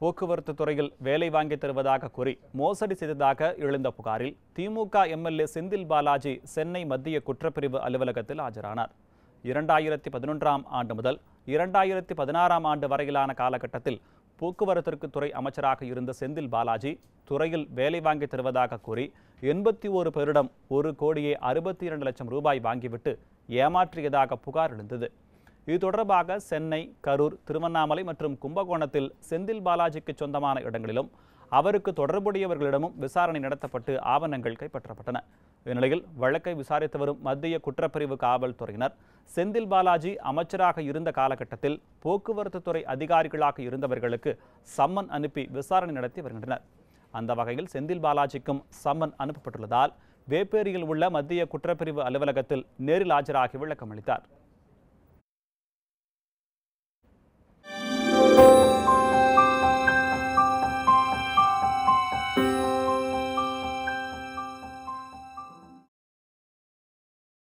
போக்குவரத்து துறையில் வேலை வாங்கி தருவதாக கூறி மோசடி செய்ததாக எழுந்த புகாரில் திமுக எம்எல்ஏ செந்தில் பாலாஜி சென்னை மத்திய குற்றப்பிரிவு அலுவலகத்தில் ஆஜரானார் இரண்டாயிரத்தி பதினொன்றாம் ஆண்டு முதல் இரண்டாயிரத்தி பதினாறாம் ஆண்டு வரையிலான காலகட்டத்தில் போக்குவரத்திற்கு துறை அமைச்சராக இருந்த செந்தில் பாலாஜி துறையில் வேலை வாங்கி தருவதாக கூறி எண்பத்தி ஓரு பேரிடம் ஒரு கோடியே அறுபத்தி இரண்டு லட்சம் ரூபாய் வாங்கிவிட்டு ஏமாற்றியதாக புகார் எழுந்தது இது தொடர்பாக சென்னை கரூர் திருவண்ணாமலை மற்றும் கும்பகோணத்தில் செந்தில் பாலாஜிக்கு சொந்தமான இடங்களிலும் அவருக்கு தொடர்புடையவர்களிடமும் விசாரணை நடத்தப்பட்டு ஆவணங்கள் கைப்பற்றப்பட்டன இந்நிலையில் வழக்கை விசாரித்து வரும் மத்திய குற்றப்பிரிவு காவல்துறையினர் செந்தில் பாலாஜி அமைச்சராக இருந்த காலகட்டத்தில் போக்குவரத்து துறை அதிகாரிகளாக இருந்தவர்களுக்கு சம்மன் அனுப்பி விசாரணை நடத்தி வருகின்றனர் அந்த வகையில் செந்தில் பாலாஜிக்கும் சம்மன் அனுப்பப்பட்டுள்ளதால் வேப்பேரியில் உள்ள மத்திய குற்றப்பிரிவு அலுவலகத்தில் நேரில் ஆஜராகி விளக்கமளித்தார்